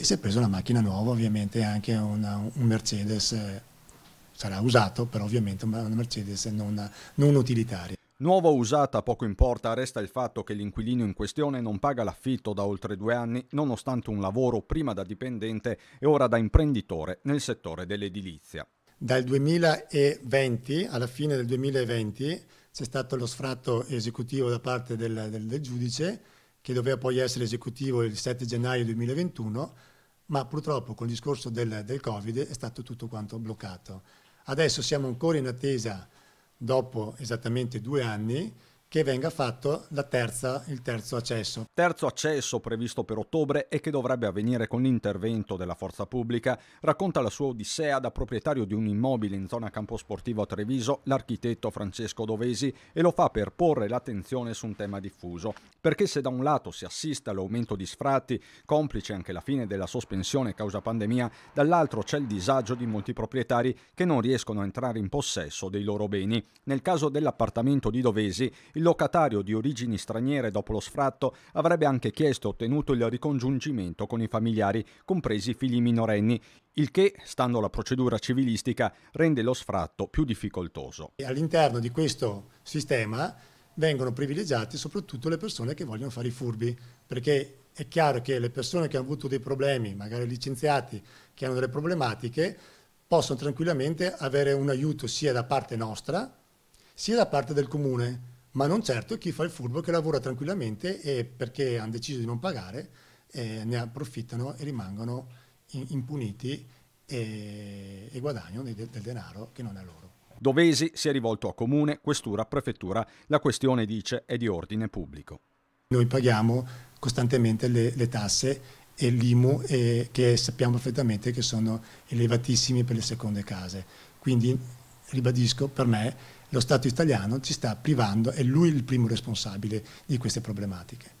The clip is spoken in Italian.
e si è preso una macchina nuova, ovviamente anche una, un Mercedes, eh, sarà usato, però ovviamente una Mercedes non, non utilitaria. Nuova o usata poco importa, resta il fatto che l'inquilino in questione non paga l'affitto da oltre due anni, nonostante un lavoro prima da dipendente e ora da imprenditore nel settore dell'edilizia. Dal 2020, alla fine del 2020, c'è stato lo sfratto esecutivo da parte del, del, del giudice che doveva poi essere esecutivo il 7 gennaio 2021, ma purtroppo con il discorso del, del Covid è stato tutto quanto bloccato. Adesso siamo ancora in attesa, dopo esattamente due anni, che venga fatto terza, il terzo accesso. Terzo accesso previsto per ottobre e che dovrebbe avvenire con l'intervento della forza pubblica, racconta la sua odissea da proprietario di un immobile in zona campo sportivo a Treviso, l'architetto Francesco Dovesi, e lo fa per porre l'attenzione su un tema diffuso. Perché se da un lato si assiste all'aumento di sfratti, complice anche la fine della sospensione causa pandemia, dall'altro c'è il disagio di molti proprietari che non riescono a entrare in possesso dei loro beni. Nel caso dell'appartamento di Dovesi, il locatario di origini straniere dopo lo sfratto avrebbe anche chiesto e ottenuto il ricongiungimento con i familiari, compresi i figli minorenni, il che, stando alla procedura civilistica, rende lo sfratto più difficoltoso. All'interno di questo sistema vengono privilegiate soprattutto le persone che vogliono fare i furbi, perché è chiaro che le persone che hanno avuto dei problemi, magari licenziati, che hanno delle problematiche, possono tranquillamente avere un aiuto sia da parte nostra, sia da parte del comune ma non certo chi fa il furbo che lavora tranquillamente e perché hanno deciso di non pagare eh, ne approfittano e rimangono in, impuniti e, e guadagnano del, del denaro che non è loro. Dovesi si è rivolto a comune, questura, prefettura. La questione, dice, è di ordine pubblico. Noi paghiamo costantemente le, le tasse e l'IMU eh, che sappiamo perfettamente che sono elevatissimi per le seconde case. Quindi ribadisco, per me lo Stato italiano ci sta privando, è lui il primo responsabile di queste problematiche.